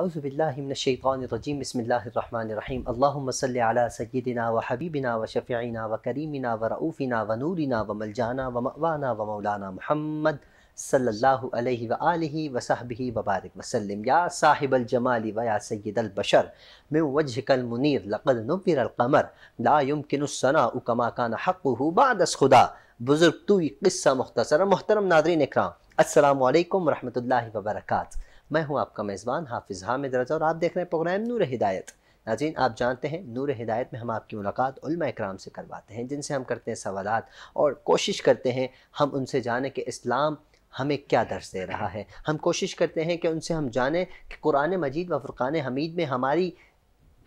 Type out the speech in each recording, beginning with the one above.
أعوذ بالله من الشيطان الرجيم بسم الله الرحمن الرحيم اللهم صل على سيدنا وحبيبنا وشفيعنا وكريمنا ورؤوفنا ونورنا وملجانا ومأوانا ومولانا محمد صلى الله عليه وآله وصحبه وبارك وسلم يا صاحب الجمال ويا سيد البشر من وجهك المنير لقد نبر القمر لا يمكن الثناء كما كان حقه بعد خدا بزرگ توی قصہ مختصر محترم ناظرين اكرام السلام عليكم ورحمة الله وبركاته मैं हूं आपका मेज़बान हाफिज़ हामिद रजा और आप देख रहे हैं प्रोग्राम नूर हिदायत नाजीन आप जानते हैं नूर हिदायत में हम आपकी मुलाकात कराम से करवाते हैं जिनसे हम करते हैं सवालत और कोशिश करते हैं हम उनसे जाने के इस्लाम हमें क्या दर्स दे रहा है हम कोशिश करते हैं कि उनसे हम जाने कि कुरान मजीद व फुर्क़ान हमीद में हमारी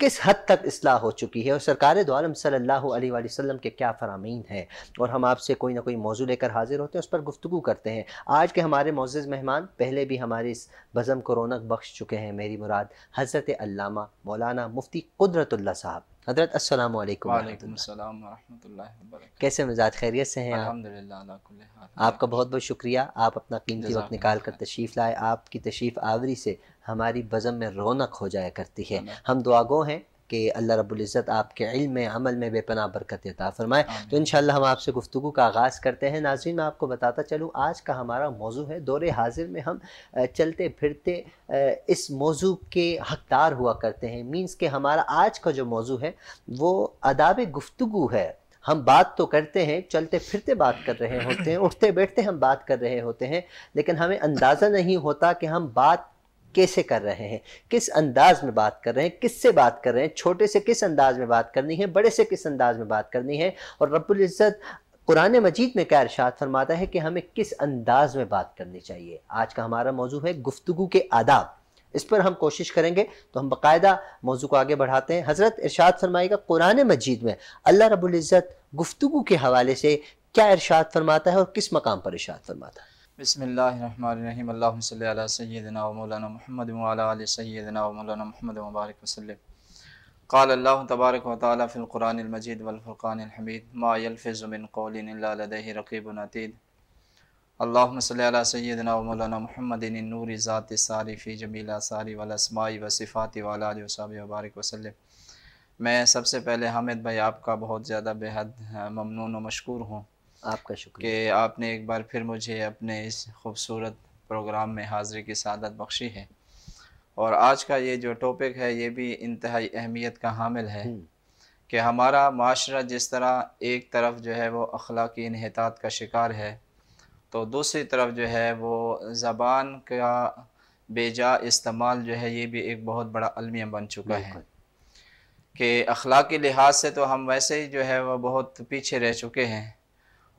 किस हद तक असलाह हो चुकी है और सरकार दोम सल्लल्लाहु के क्या फरामीन है और हम आपसे कोई ना कोई मौजू लेकर हाजिर होते हैं उस पर गुफ्तु करते हैं आज के हमारे मोज़ मेहमान पहले भी हमारे इस बज़म को रौनक बख्श चुके हैं मेरी मुराद हज़रत मौलाना मुफ्ती कुदरतल्ला साहब हजरत असल वालेकुम कैसे मिजाज खैरियत से हैं आपका बहुत बहुत शुक्रिया आप अपना कीमती वक्त निकाल कर तशरीफ़ लाए आपकी तशरीफ़ आवरी से हमारी बज़म में रौनक हो जाया करती है हम दुआगो हैं कि अल्लाह रबुल्ज़त आपके इल्म में अमल में बेपना बरकत अता फ़रमाए तो इन हम आपसे गुफ्तु का आगाज़ करते हैं नाजिन मैं आपको बताता चलूँ आज का हमारा मौजू है दौरे हाजिर में हम चलते फिरते इस मौजू के हकदार हुआ करते हैं मीन्स के हमारा आज का जो मौजू है वो अदाब गुफ्तु है हम बात तो करते हैं चलते फिरते बात कर रहे होते हैं उठते बैठते हम बात कर रहे होते हैं लेकिन हमें अंदाज़ा नहीं होता कि हम बात कैसे कर रहे हैं किस अंदाज में बात कर रहे हैं किससे बात कर रहे हैं छोटे से किस अंदाज में बात करनी है बड़े से किस अंदाज में बात करनी है और रब्ज़त कुरान मजीद में क्या इरशाद फरमाता है कि हमें किस अंदाज में बात करनी चाहिए आज का हमारा मौजू है गुफ्तु के आदाब इस पर हम कोशिश करेंगे तो हम बाकायदा मौजू को आगे बढ़ाते हैं हज़रत इरशाद फरमाएगा कुरान मजीद में अल्लाह रबुल्ज़त गुफ्तु के हवाले से क्या इरशाद फरमाता है और किस मकाम पर इरशाद फरमाता है बसमिल्लाम सैदना मौलाना महमद सैदना मौलाना महमद मुबारक वसलम क़ाल तबारक वालमजीद वलफ़ुरानमीद मायलफ़िज़ुमिनदीद अल्लाह सैदना मौलाना महमदिन नूरी ज़ा सारी फ़ी जमीला सारी वालसमाई वसीफ़ाति वाल मैं सबसे पहले हामिद भाई आपका बहुत ज़्यादा बेहद ममनून व मशकूर हूँ आपका शुक्रिया कि आपने एक बार फिर मुझे अपने इस खूबसूरत प्रोग्राम में हाजिरी की सादत बख्शी है और आज का ये जो टॉपिक है ये भी इंतहाई अहमियत का हामिल है हम्म। कि हमारा माशरा जिस तरह एक तरफ जो है वो अखलाक इनहतात का शिकार है तो दूसरी तरफ जो है वो ज़बान का बेजा इस्तेमाल जो है ये भी एक बहुत बड़ा अलमिया बन चुका है कि अखलाक लिहाज से तो हम वैसे ही जो है वह बहुत पीछे रह चुके हैं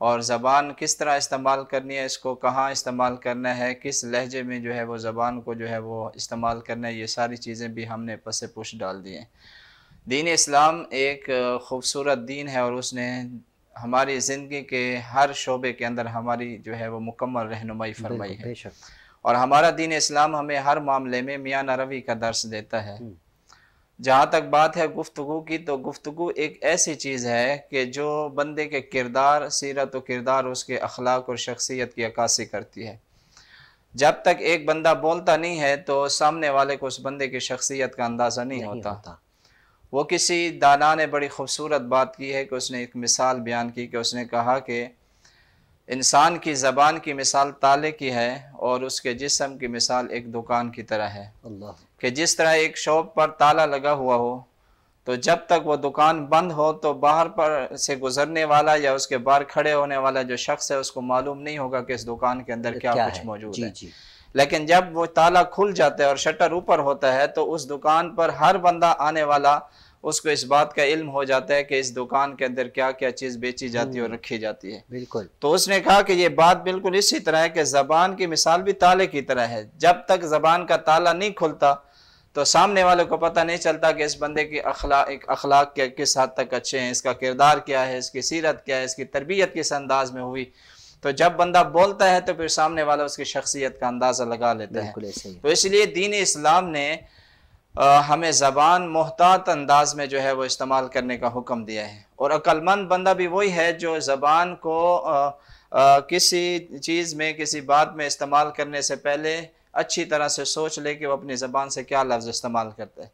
और ज़बान किस तरह इस्तेमाल करनी है इसको कहाँ इस्तेमाल करना है किस लहजे में जो है वो ज़बान को जो है वो इस्तेमाल करना है ये सारी चीज़ें भी हमने पस पुश डाल दिए दीन इस्लाम एक खूबसूरत दीन है और उसने हमारी ज़िंदगी के हर शोबे के अंदर हमारी जो है वो मुकम्मल रहनुमाई फरमाई है और हमारा दीन इस्लाम हमें हर मामले में मियाँ रवि का दर्श देता है हम्म। जहाँ तक बात है गुफ्तु की तो गुफ्तु एक ऐसी चीज़ है कि जो बंदे के किरदार सीरत व किरदार उसके अखलाक और शख्सियत की अक्सी करती है जब तक एक बंदा बोलता नहीं है तो सामने वाले को उस बंदे की शख्सियत का अंदाज़ा नहीं, नहीं होता।, होता वो किसी दाना ने बड़ी खूबसूरत बात की है कि उसने एक मिसाल बयान की कि उसने कहा कि इंसान की ज़बान की मिसाल ताले की है और उसके जिसम की मिसाल एक दुकान की तरह है कि जिस तरह एक शॉप पर ताला लगा हुआ हो तो जब तक वो दुकान बंद हो तो बाहर पर से गुजरने वाला या उसके बाहर खड़े होने वाला जो शख्स है उसको मालूम नहीं होगा कि इस दुकान के अंदर क्या, क्या कुछ मौजूद है जी। लेकिन जब वो ताला खुल जाता है और शटर ऊपर होता है तो उस दुकान पर हर बंदा आने वाला उसको इस बात का इल्म हो जाता है कि इस दुकान के अंदर क्या क्या चीज़ बेची जाती है और हम्म। रखी जाती है बिल्कुल तो उसने कहा कि ये बात बिल्कुल इसी तरह है कि ज़बान की मिसाल भी ताले की तरह है जब तक ज़बान का ताला नहीं खुलता तो सामने वाले को पता नहीं चलता कि इस बंदे की अखलाक अखलाक के किस हद तक अच्छे हैं इसका किरदार क्या है इसकी सीरत क्या है इसकी तरबियत किस अंदाज में हुई तो जब बंदा बोलता है तो फिर सामने वाला उसकी शख्सियत का अंदाज़ा लगा लेता है तो इसलिए दीन इस्लाम ने आ, हमें ज़बान मोहतात अंदाज में जो है वो इस्तेमाल करने का हुक्म दिया है और अक्लमंद बंदा भी वही है जो ज़बान को आ, आ, किसी चीज़ में किसी बात में इस्तेमाल करने से पहले अच्छी तरह से सोच ले कि वो अपनी ज़बान से क्या लफ्ज़ इस्तेमाल करते हैं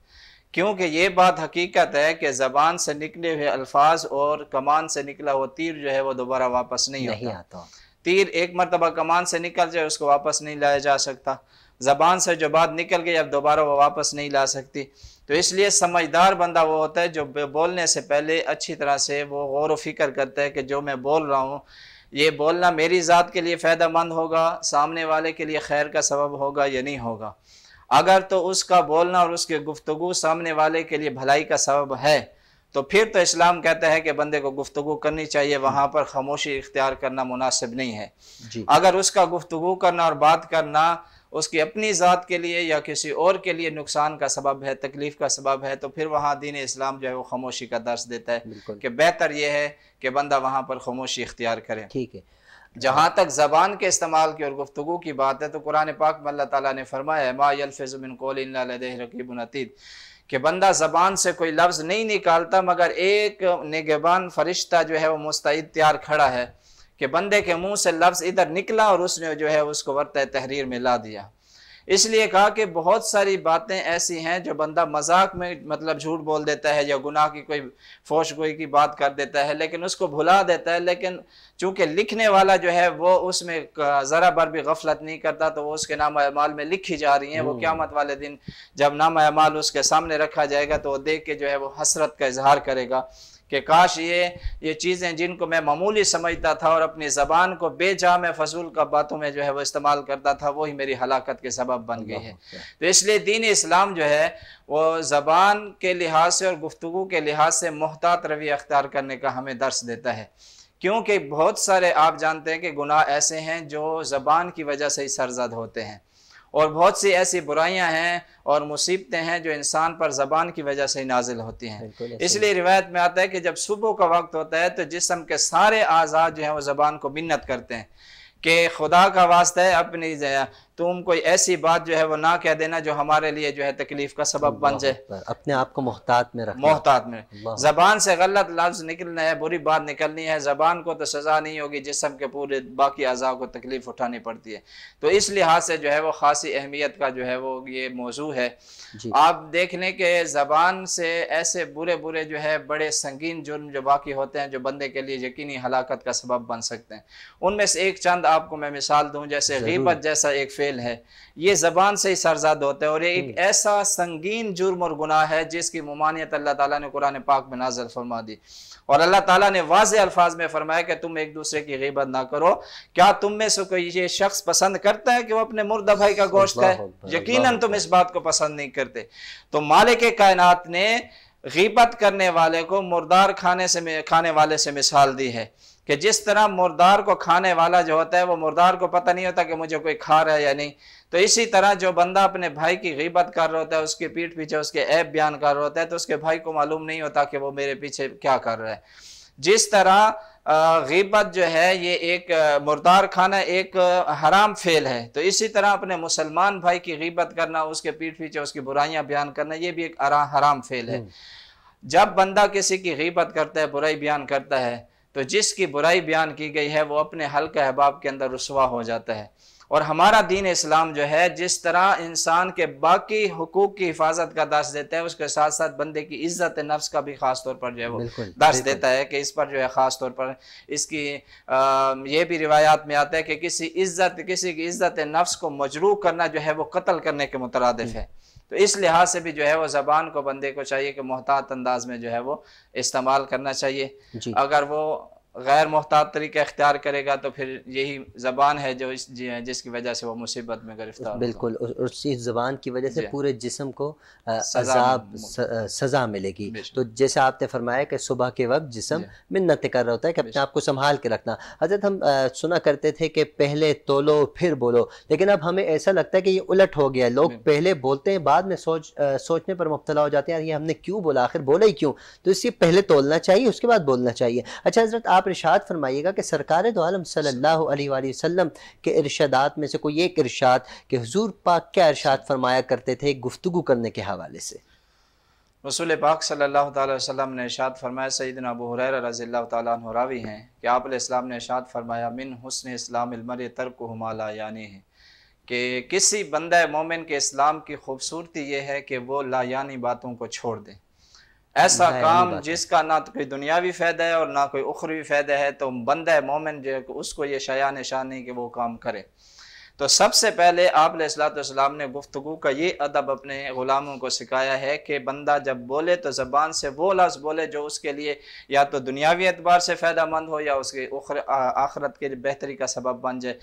क्योंकि ये बात हकीकत है कि ज़बान से निकले हुए अल्फाज और कमान से निकला हुआ तीर जो है वो दोबारा वापस नहीं, नहीं आता तीर एक मरतबा कमान से निकल जाए उसको वापस नहीं लाया जा सकता ज़बान से जो बात निकल गई अब दोबारा वो वापस नहीं ला सकती तो इसलिए समझदार बंदा वो होता है जो बोलने से पहले अच्छी तरह से वो गौर फिक्र करता है कि जो मैं बोल रहा हूँ ये बोलना मेरी ज़ात के लिए फ़ायदा मंद होगा सामने वाले के लिए खैर का सबब होगा या नहीं होगा अगर तो उसका बोलना और उसके गुफ्तु सामने वाले के लिए भलाई का सबब है तो फिर तो इस्लाम कहता है कि बंदे को गुफ्तु करनी चाहिए वहाँ पर खामोशी इख्तियार करना मुनासिब नहीं है अगर उसका गुफ्तु करना और बात करना उसकी अपनी ज़ात के लिए या किसी और के लिए नुकसान का सबब है तकलीफ़ का सबब है तो फिर वहाँ दीन इस्लाम जो है वो खामोशी का दर्श देता है कि बेहतर यह है कि बंदा वहाँ पर खामोशी इख्तियार करे ठीक है जहाँ तक ज़बान के इस्तेमाल की और गुफ्तु की बात है तो कुरान पाक में अल्लाह ताला ने फरमाया मायलफ़िज़मिन कि बंदा ज़बान से कोई लफ्ज़ नहीं निकालता मगर एक निगबान फरिश्ता जो है वो मुस्तैद तैयार खड़ा है कि बंदे के मुंह से लफ्ज़ इधर निकला और उसने जो है उसको वर्त तहरीर में ला दिया इसलिए कहा कि बहुत सारी बातें ऐसी हैं जो बंदा मजाक में मतलब झूठ बोल देता है या गुनाह की कोई फोश गोई की बात कर देता है लेकिन उसको भुला देता है लेकिन चूंकि लिखने वाला जो है वो उसमें ज़रा बर भी गफलत नहीं करता तो वो उसके नाम अमाल में लिखी जा रही हैं वो हम्म। क्यामत वाले दिन जब नाम अमाल उसके सामने रखा जाएगा तो वो देख के जो है वो हसरत का इजहार करेगा कि काश ये ये चीज़ें जिनको मैं मामूली समझता था और अपनी ज़बान को बेजा में फजूल का बातों में जो है वो इस्तेमाल करता था वही मेरी हलाकत के सबब बन गई है तो इसलिए दीन इस्लाम जो है वो ज़बान के लिहाज से और गुफ्तु के लिहाज से मोहतात रवि अख्तियार करने का हमें दर्स देता है क्योंकि बहुत सारे आप जानते हैं कि गुनाह ऐसे हैं जो ज़बान की वजह से ही सरजद होते हैं और बहुत सी ऐसी बुराइयां हैं और मुसीबतें हैं जो इंसान पर ज़बान की वजह से नाजिल होती हैं इसलिए रिवायत में आता है कि जब सुबह का वक्त होता है तो जिसम के सारे आज़ाद जो हैं वो ज़बान को मिन्नत करते हैं कि खुदा का वास्ता है अपनी तुम तो कोई ऐसी बात जो है वो ना कह देना जो हमारे लिए जो है तकलीफ का सबब बन जाए अपने आप को मोहतात में मोहतात में जबान से गलत लफ्ज निकलना है बुरी बात निकलनी है जबान को तो सजा नहीं होगी जिसम के पूरे बाकी अजा को तकलीफ उठानी पड़ती है तो इस लिहाज से जो है वो खासी अहमियत का जो है वो ये मौजू है आप देख लें कि जबान से ऐसे बुरे बुरे जो है बड़े संगीन जुर्म जो बाकी होते हैं जो बंदे के लिए यकीनी हलाकत का सबब बन सकते हैं उनमें से एक चंद आपको मैं मिसाल दूँ जैसे गीबत जैसा एक फेज जेल है ये ज़बान से ही सरजद होता है और ये एक हम्म। ऐसा संगीन जुर्म और गुनाह है जिसकी ममानियत अल्लाह ताला ने कुरान पाक में नाजल फरमा दी और अल्लाह ताला ने वाज अल्फाज में फरमाया कि तुम एक दूसरे की गीबत ना करो क्या तुम में से कोई ये शख्स पसंद करता है कि वो अपने मुर्दा भाई का गोश्त है यकीनन तुम इस बात को पसंद नहीं करते तो मालिक कायनात ने गीबत करने वाले को मुर्दार खाने से खाने वाले से मिसाल दी है कि जिस तरह मुर्दार को खाने वाला जो होता है वो मुर्दार को पता नहीं होता कि मुझे कोई खा रहा है या नहीं तो इसी तरह जो बंदा अपने भाई की गिबत कर रहा होता है उसके पीठ पीछे उसके ऐप बयान कर रहा होता है तो उसके भाई को मालूम नहीं होता कि वो मेरे पीछे क्या कर रहा है जिस तरह गिबत जो है ये एक मुर्दार खाना एक हराम फेल है तो इसी तरह अपने मुसलमान भाई की गिबत करना उसके पीठ पीछे उसकी बुराइयाँ बयान करना ये भी एक हराम फेल है हम्म। जब बंदा किसी की गिबत करता है बुराई बयान करता है तो जिसकी बुराई बयान की गई है वो अपने हल्के अहबाब के अंदर रसवा हो जाता है और हमारा दीन इस्लाम जो है जिस तरह इंसान के बाकी हकूक़ की हिफाजत का दर्ज देता है उसके साथ साथ बंदे की इज्जत नफ्स का भी ख़ास तौर पर जो है वो दर्ज देता है कि इस पर जो है ख़ास तौर पर इसकी आ, ये भी रिवायात में आता है कि किसी इज्जत किसी की इज्जत नफ्स को मजरू करना जो है वो कत्ल करने के मुतरदफ है तो इस लिहाज से भी जो है वो ज़बान को बंदे को चाहिए कि मोहतात अंदाज में जो है वो इस्तेमाल करना चाहिए अगर वो गैर महतात तरीका अख्तियार करेगा तो फिर यही ज़बान है जो इस जिसकी वजह से वो मुसीबत में गिरफ्तार बिल्कुल उसी ज़बान की वजह से पूरे जिसम को अजाब सज़ा मिलेगी तो जैसे आपने फरमाया कि सुबह के वक्त जिसम मिन्नत कर रहा होता है कि अपने आप को संभाल के रखना हजरत हम आ, सुना करते थे कि पहले तोलो फिर बोलो लेकिन अब हमें ऐसा लगता है कि ये उलट हो गया लोग पहले बोलते हैं बाद में सोच सोचने पर मुबतला हो जाते हैं ये हमने क्यों बोला आखिर बोला ही क्यों तो इसे पहले तोलना चाहिए उसके बाद बोलना चाहिए अच्छा हजरत आप आप इर्शाद फरमाइएगा कि सरकार दो आलम सल्लल्लाहु अलैहि वसल्लम के इर्शादात में से कोई एक इर्शाद कि हजूर पाक क्या इर्शाद फरमाया करते थे गुफ्तु करने के हवाले से रसूल पाक सल्लल्लाहु अलैहि वसल्लम ने इरशाद फरमाया सैदन अबू हुरैरा रज़ी अल्लाह तु रावी हैं कि आप इस्लाम ने इरशाद फरमाया मिन हुसन इस्लाम मर तर्क हमाला यानी है कि किसी बंद मोमिन के इस्लाम की खूबसूरती ये है कि वो लायानी बातों को छोड़ दें ऐसा काम जिसका ना तो कोई दुनियावी फ़ायदा है और ना कोई उखरवी फ़ायदा है तो बंदा मोमिन जो है उसको ये शयान निशान नहीं कि वो काम करे तो सबसे पहले आप सलाम ने गुफ्तु का ये अदब अपने ग़ुलामों को सिखाया है कि बंदा जब बोले तो ज़बान से वो लफ्ज़ बोले जो उसके लिए या तो दुनियावी एतबार से फ़ायदा मंद हो या उसके आखरत के बेहतरी का सबब बन जाए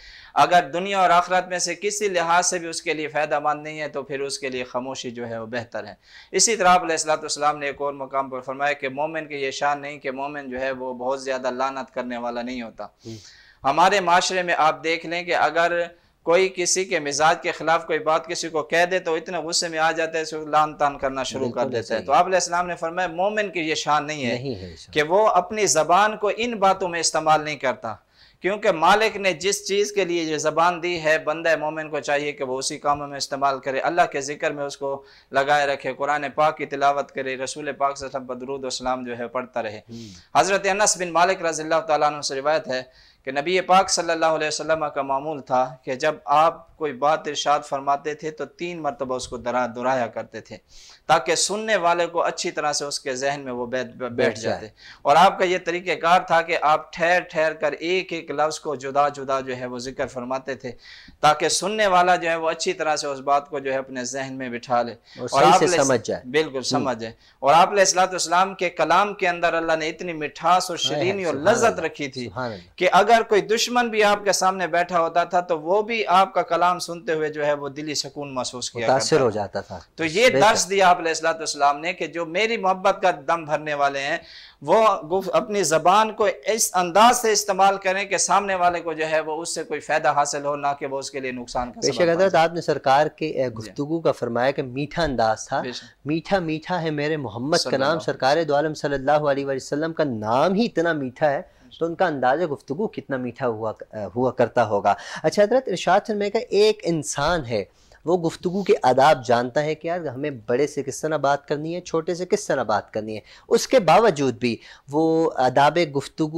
अगर दुनिया और आखरत में से किसी लिहाज से भी उसके लिए फ़ायदा मंद नहीं है तो फिर उसके लिए खामोशी जो है वो बेहतर है इसी तरह सलाम ने एक और मकाम पर फरमाया कि मोमिन की यह शान नहीं कि मोमिन जो है वो बहुत ज़्यादा लानत करने वाला नहीं होता हम्म। हमारे माशरे में आप देख लें कि अगर कोई किसी के मिजाज के खिलाफ कोई बात किसी को कह दे तो इतने गुस्से में आ जाता है लान तान करना शुरू कर देता है तो आपलाम ने फरमाया मोमिन की ये शान नहीं है, नहीं है कि वो अपनी जबान को इन बातों में इस्तेमाल नहीं करता क्योंकि मालिक ने जिस चीज़ के लिए ये ज़बान दी है बंदा मोमिन को चाहिए कि वो उसी कामों में इस्तेमाल करे अल्लाह के ज़िक्र में उसको लगाए रखे कुरान पाक की तिलावत करे रसूल पाक से बदरूद वसलाम जो है पढ़ता रहे हम्म। हज़रत अनस बिन मालिक रज़ी तैन से रिवायत है कि नबी पाक सल्लल्लाहु अलैहि वसल्लम का मामूल था कि जब आप कोई बात इरशाद फरमाते थे तो तीन मरतबा उसको दरा दोहराया करते थे ताकि सुनने वाले को अच्छी तरह से उसके जहन में वो बैठ बैठ जाते और आपका ये कार था कि आप ठहर ठहर कर एक एक लफ्ज़ को जुदा जुदा जो है वो ज़िक्र फरमाते थे ताकि सुनने वाला जो है वो अच्छी तरह से उस बात को जो है अपने जहन में बिठा ले और, और आप समझ जाए बिल्कुल हम्म। समझ जाए और आप सलाम के कलाम के अंदर अल्लाह ने इतनी मिठास और शरीनी और लज्जत रखी थी कि अगर कोई दुश्मन भी आपके सामने बैठा होता था तो वो भी आपका कलाम सुनते हुए जो है वो दिली सुकून महसूस किया जाता था तो ये दर्श दिया आपलाम ने कि जो मेरी मोहब्बत का दम भरने वाले हैं वो अपनी ज़बान को इस अंदाज से इस्तेमाल करें कि सामने वाले को जो है वो उससे कोई फ़ायदा हासिल हो ना कि वो उसके लिए नुकसान का बेशक हजरत आपने सरकार के गुफ्तु का फरमाया कि मीठा अंदाज था मीठा मीठा है मेरे मोहम्मद का नाम सरकार दोम सल्लल्लाहु अलैहि का नाम ही इतना मीठा है तो उनका अंदाज़ गुफ्तु कितना मीठा हुआ हुआ करता होगा अच्छा हजरत इर्शाद में एक इंसान है वो गुफ्तु के आदाब जानता है कि यार हमें बड़े से किस तरह बात करनी है छोटे से किस तरह बात करनी है उसके बावजूद भी वो आदाब गुफ्तु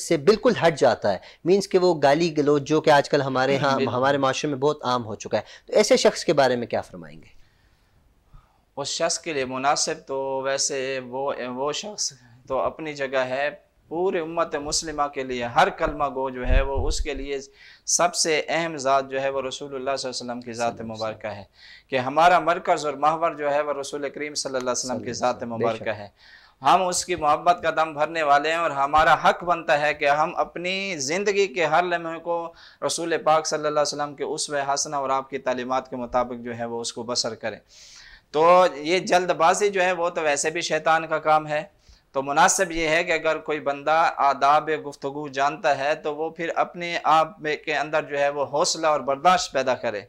से बिल्कुल हट जाता है मींस कि वो गाली गलोच जो कि आजकल हमारे यहाँ हमारे माशरे में बहुत आम हो चुका है तो ऐसे शख्स के बारे में क्या फरमाएंगे उस शख्स के लिए मुनासिब तो वैसे वो वो शख्स तो अपनी जगह है पूरे उम्मत मुस्लिमा के लिए हर कलमा गो जो है वो उसके लिए सबसे अहम ज़ात जो है वो रसूल वसम की ज़ात मुबारक है कि हमारा मरकज़ और माहवर जो है वह रसूल करीम सल्ला वसम की ज़ात मुबारक है हम उसकी मोहब्बत का दम भरने वाले हैं और हमारा हक बनता है कि हम अपनी ज़िंदगी के हर लम्हे को रसूल पाक सल्लल्लाहु अलैहि वसल्लम के उस हसना और आपकी तलीमत के मुताबिक जो है वो उसको बसर करें तो ये जल्दबाजी जो है वो तो वैसे भी शैतान का काम है तो मुनासिब ये है कि अगर कोई बंदा आदाब गुफ्तु जानता है तो वो फिर अपने आप में के अंदर जो है वो हौसला और बर्दाश्त पैदा करे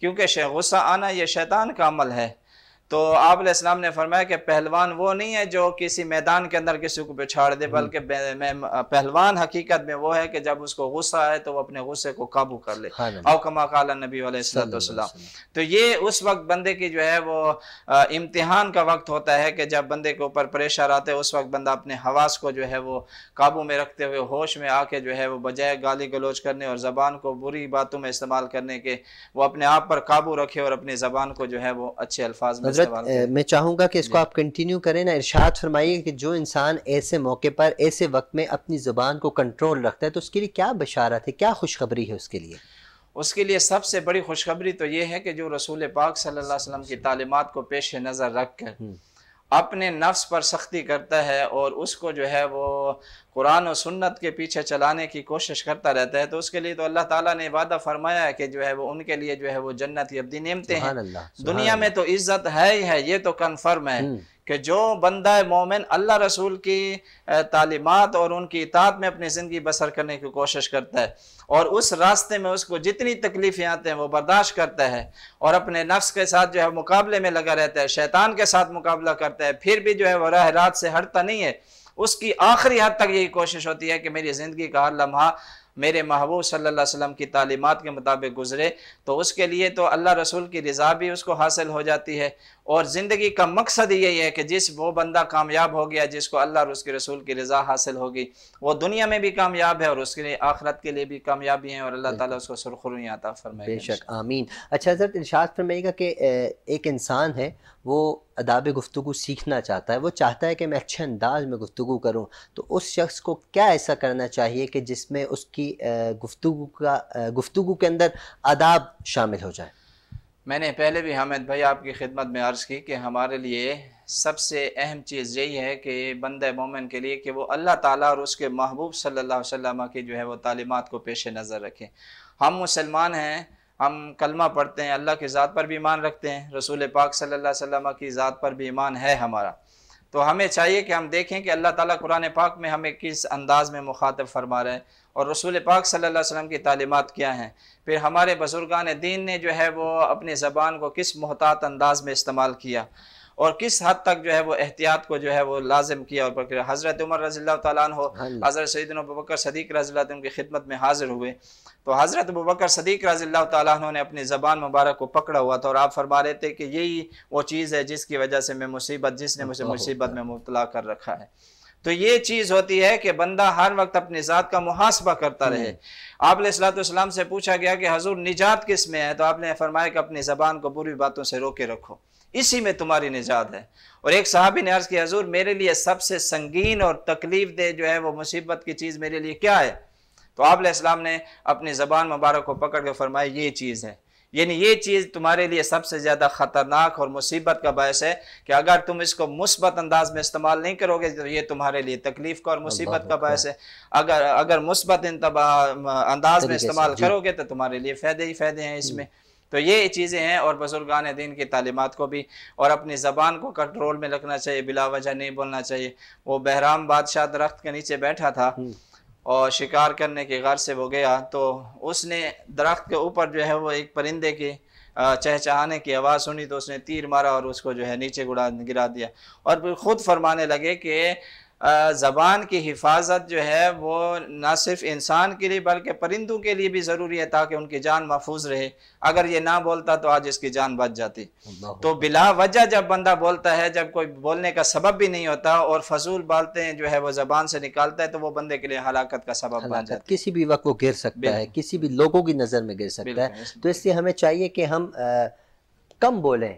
क्योंकि गुस्सा आना ये शैतान का अमल है तो आपलाम ने फरमाया कि पहलवान वो नहीं है जो किसी मैदान के अंदर किसी को बिछाड़ दे हम्म। बल्कि पहलवान हकीकत में वो है कि जब उसको गुस्सा आए तो वो अपने गुस्से को काबू कर ले हाँ और कमा काला नबी वालम तो ये उस वक्त बंदे की जो है वो इम्तिहान का वक्त होता है कि जब बंदे के ऊपर प्रेशर आते हैं उस वक्त बंदा अपने हवास को जो है वो काबू में रखते हुए होश में आके जो है वो बजाय गाली गलोच करने और ज़बान को बुरी बातों में इस्तेमाल करने के वो अपने आप पर काबू रखे और अपनी ज़बान को जो है वो अच्छे अल्फाज में हजरत मैं चाहूँगा कि इसको आप कंटिन्यू करें ना इर्शाद फरमाइए कि जो इंसान ऐसे मौके पर ऐसे वक्त में अपनी ज़ुबान को कंट्रोल रखता है तो उसके लिए क्या बशारत है क्या खुशखबरी है उसके लिए उसके लिए सबसे बड़ी खुशखबरी तो ये है कि जो रसूल पाक सल्लल्लाहु अलैहि वसल्लम की तालीमत को पेश नज़र रख कर हम्म। अपने नफ्स पर सख्ती करता है और उसको जो है वो कुरान और सुन्नत के पीछे चलाने की कोशिश करता रहता है तो उसके लिए तो अल्लाह ताला ने वादा फरमाया है कि जो है वो उनके लिए जो है वो जन्नत अब्दी नियमते हैं दुनिया में तो इज्जत है ही है ये तो कन्फर्म है हम्म। कि जो बंदा मोमिन अल्लाह रसूल की तालीमत और उनकी इतात में अपनी ज़िंदगी बसर करने की कोशिश करता है और उस रास्ते में उसको जितनी तकलीफ़ें आते हैं वो बर्दाश्त करता है और अपने नफ्स के साथ जो है मुकाबले में लगा रहता है शैतान के साथ मुकाबला करता है फिर भी जो है वह राह रात से हटता नहीं है उसकी आखिरी हद तक यही कोशिश होती है कि मेरी ज़िंदगी का हर लम्हा मेरे महबूब सल्लल्लाहु अलैहि वसल्लम की तालीमत के मुताबिक गुजरे तो उसके लिए तो अल्लाह रसूल की रज़ा भी उसको हासिल हो जाती है और ज़िंदगी का मकसद यही है कि जिस वो बंदा कामयाब हो गया जिसको अल्लाह और उसके रसूल की रज़ा हासिल होगी वो दुनिया में भी कामयाब है और उसके लिए आखरत के लिए भी कामयाबी है और अल्लाह ताला उसको सुरखुरु आता फरमाए बेशक आमीन अच्छा सर इर्शाद फरमाएगा कि एक इंसान है वो अदाब गुफ्तु सीखना चाहता है वो चाहता है कि मैं अच्छे अंदाज में गुफ्तु करूँ तो उस शख्स को क्या ऐसा करना चाहिए कि जिसमें उसकी गुफ्तु का गुफ्तु के अंदर आदाब शामिल हो जाए मैंने पहले भी हामिद भाई आपकी खिदमत में अर्ज़ की कि हमारे लिए सबसे अहम चीज़ यही है कि बंद मोमिन के लिए कि वो अल्लाह ताला और उसके महबूब सल्लल्लाहु अलैहि वसल्लम की जो है वो तालीमत को पेश नज़र रखें हम मुसलमान हैं हम कलमा पढ़ते हैं अल्लाह की ज़ात पर भी ईमान रखते हैं रसूल पाक सल्लल्लाहु अलैहि वसल्लम की ज़ात पर भी ईमान है हमारा तो हमें चाहिए कि हम देखें कि अल्लाह ताला कुरान पाक में हमें किस अंदाज में मुखातब फरमा रहे हैं और रसूल पाक सल्लल्लाहु अलैहि वसल्लम की तालीमत क्या हैं फिर हमारे बुजुर्गान दीन ने जो है वो अपनी ज़बान को किस महतात अंदाज में इस्तेमाल किया और किस हद तक जो है वो एहतियात को जो है वो लाजम किया और हज़रत उमर रज़ी तैन हो हज़रत बकर सदीक रज़ी की खिदमत में हाजिर हुए तो हज़रत अबूबकर सदीक रज़ील तुम ने अपनी ज़बान मुबारक को पकड़ा हुआ था और आप फरमा रहे थे कि यही वो चीज़ है जिसकी वजह से मैं मुसीबत जिसने मुझे मुसीबत में मुबला कर रखा है तो ये चीज़ होती है कि बंदा हर वक्त अपनी ज़ात का मुहासबा करता रहे हम्म। आप सलाम से पूछा गया कि हजूर निजात किस में है तो आपने फरमाया कि अपनी ज़बान को बुरी बातों से रोके रखो इसी में तुम्हारी निजात है और एक साहबी ने अर्ज़ किया हजूर मेरे लिए सबसे संगीन और तकलीफ दे जो है वो मुसीबत की चीज़ मेरे लिए क्या है तो आप ने अपनी ज़बान मुबारक को पकड़ के फरमाए ये चीज़ है यानी ये चीज़ तुम्हारे लिए सबसे ज़्यादा ख़तरनाक और मुसीबत का बायस है कि अगर तुम इसको मुस्बत अंदाज में इस्तेमाल नहीं करोगे तो ये तुम्हारे लिए तकलीफ का और मुसीबत का बायस है अगर अगर मुस्बत अंदाज में इस्तेमाल करोगे तो तुम्हारे लिए फ़ायदे ही फ़ायदे हैं इसमें हम्म। तो ये चीज़ें हैं और बुजुर्गान दिन की तालीमत को भी और अपनी ज़बान को कंट्रोल में रखना चाहिए बिलावजह नहीं बोलना चाहिए वो बहराम बादशाह दरख्त के नीचे बैठा था हम्म। और शिकार करने के घर से वो गया तो उसने दरख्त के ऊपर जो है वो एक परिंदे की चहचहाने की आवाज़ सुनी तो उसने तीर मारा और उसको जो है नीचे गुड़ा गिरा दिया और फिर ख़ुद फरमाने लगे कि ज़बान की हिफाजत जो है वो ना सिर्फ इंसान के लिए बल्कि परिंदों के लिए भी ज़रूरी है ताकि उनकी जान महफूज रहे अगर ये ना बोलता तो आज इसकी जान बच जाती तो बिला वजह जब बंदा बोलता है जब कोई बोलने का सबब भी नहीं होता और फजूल बालते जो है वो ज़बान से निकालता है तो वो बंदे के लिए हलाकत का सबब बन जाता है किसी भी वक्त वो गिर सकता है किसी भी लोगों की नज़र में गिर सकता है तो इसलिए हमें चाहिए कि हम कम बोलें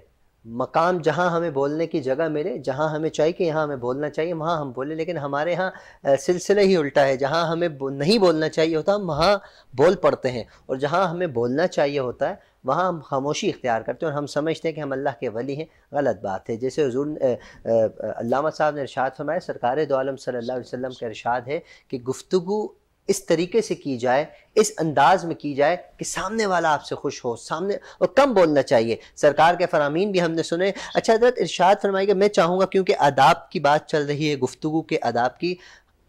मकाम जहाँ हमें बोलने की जगह मिले जहाँ हमें चाहिए कि यहाँ हमें बोलना चाहिए वहाँ हम बोले लेकिन हमारे यहाँ सिलसिला ही उल्टा है जहाँ हमें नहीं बोलना चाहिए होता हम वहाँ बोल पड़ते हैं और जहाँ हमें बोलना चाहिए होता है वहाँ हम खामोशी इख्तियार करते हैं और हम समझते हैं कि हम अल्लाह के वली हैं गलत बात है जैसे हजूर अल्लामा साहब ने इरशाद फरमाया सरकार दो आलम सल्ला वसल्लम का इरशाद है कि गुफ्तु इस तरीके से की जाए इस अंदाज में की जाए कि सामने वाला आपसे खुश हो सामने और कम बोलना चाहिए सरकार के फरामीन भी हमने सुने अच्छा हजरत इरशाद फरमाएगा मैं चाहूँगा क्योंकि आदाब की बात चल रही है गुफ्तु के आदाब की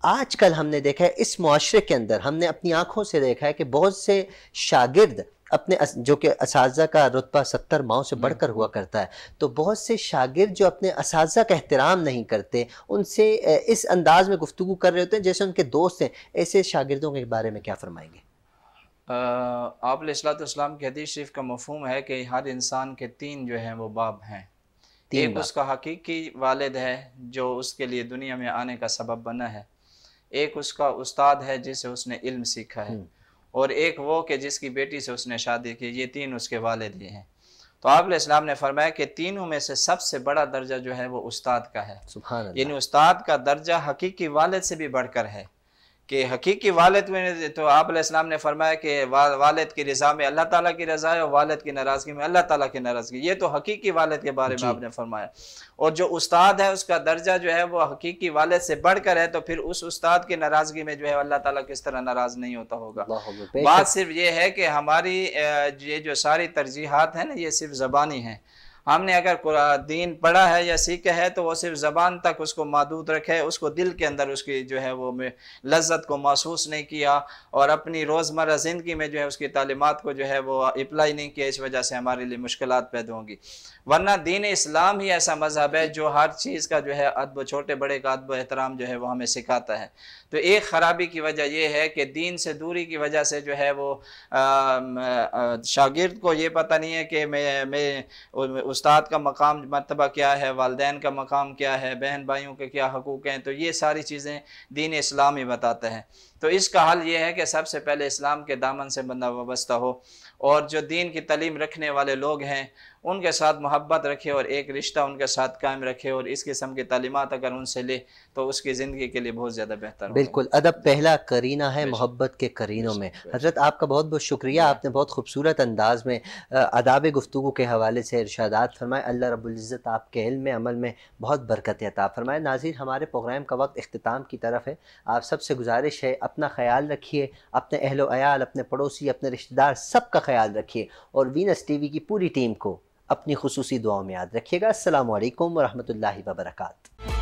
आजकल हमने देखा है इस माशरे के अंदर हमने अपनी आंखों से देखा है कि बहुत से शागिर्द अपने जो कि इस का रुतबा सत्तर माओ से हम्म। बढ़कर हुआ करता है तो बहुत से शागिर्द जो अपने इस का एहतराम नहीं करते उनसे इस अंदाज में गुफ्तु कर रहे होते हैं जैसे उनके दोस्त हैं ऐसे शागिर्दों के बारे में क्या फरमाएंगे आप सलाम के हदीश शरीफ का मफहम है कि हर इंसान के तीन जो हैं वो बाब हैं एक उसका हकीकी वालद है जो उसके लिए दुनिया में आने का सबब बना है एक उसका उस्ताद है जिसे उसने इल्म सीखा है हम्म। और एक वो कि जिसकी बेटी से उसने शादी की ये तीन उसके वाले दिए हैं तो आप ने फरमाया कि तीनों में से सबसे बड़ा दर्जा जो है वो उस्ताद का है यानी उस्ताद का दर्जा हकीकी वालद से भी बढ़कर है कि हकीकी वालद में तो आप ने फरमाया कि वालद की रज़ा में अल्लाह ताला की रज़ा है और वालद की नाराज़गी में अल्लाह ताला की नाराज़गी ये तो हकीकी वालद के बारे में आपने फरमाया और जो उस्ताद है उसका दर्जा जो है वो हकीकी वालद से बढ़कर है तो फिर उस उस्ताद की नाराज़गी में जो है अल्लाह ताला किस तरह नाराज़ नहीं होता होगा बात सिर्फ ये है कि हमारी ये जो सारी तरजीहत है ना ये सिर्फ ज़बानी है हमने अगर दीन पढ़ा है या सीखा है तो वो सिर्फ ज़बान तक उसको महदूद रखे उसको दिल के अंदर उसकी जो है वो लज्जत को महसूस नहीं किया और अपनी रोज़मर्रा ज़िंदगी में जो है उसकी तालीमत को जो है वो अप्लाई नहीं किया इस वजह से हमारे लिए मुश्किल पैदा होंगी वरना दीन इस्लाम ही ऐसा मज़हब है जो हर चीज़ का जो है अदब छोटे बड़े का अदब एहतराम जो है वो हमें सिखाता है तो एक ख़राबी की वजह यह है कि दीन से दूरी की वजह से जो है वो शागिर्द को ये पता नहीं है कि मैं मैं उस्ताद का मकाम मरतबा क्या है वालदेन का मकाम क्या है बहन भाइयों के क्या हकूक़ हैं तो ये सारी चीज़ें दीन इस्लाम ही बताते हैं तो इसका हल ये है कि सबसे पहले इस्लाम के दामन से बंदा वाबस्ता हो और जो दीन की तलीम रखने वाले लोग हैं उनके साथ मोहब्बत रखे और एक रिश्ता उनके साथ कायम रखे और इस किस्म की तालीमत अगर उनसे ले तो उसकी ज़िंदगी के लिए बहुत ज़्यादा बेहतर बिल्कुल अदब पहला करीना है मोहब्बत के करीनों में हजरत आपका बहुत बहुत शुक्रिया आपने बहुत खूबसूरत अंदाज में अदाब गुफ्तु के हवाले से इर्शादात फरमाए अल्लाह रबुल्ज़त आपके इल्म में अमल में बहुत बरकत अता फरमाए नाजिर हमारे प्रोग्राम का वक्त अख्ताम की तरफ है आप सबसे गुजारिश है अपना ख्याल रखिए अपने अहल अयाल अपने पड़ोसी अपने रिश्तेदार सबका ख्याल रखिए और वीनस टीवी की पूरी टीम को अपनी खसूसी दुआओं में याद रखिएगा अल्लाम वरहमल वर्का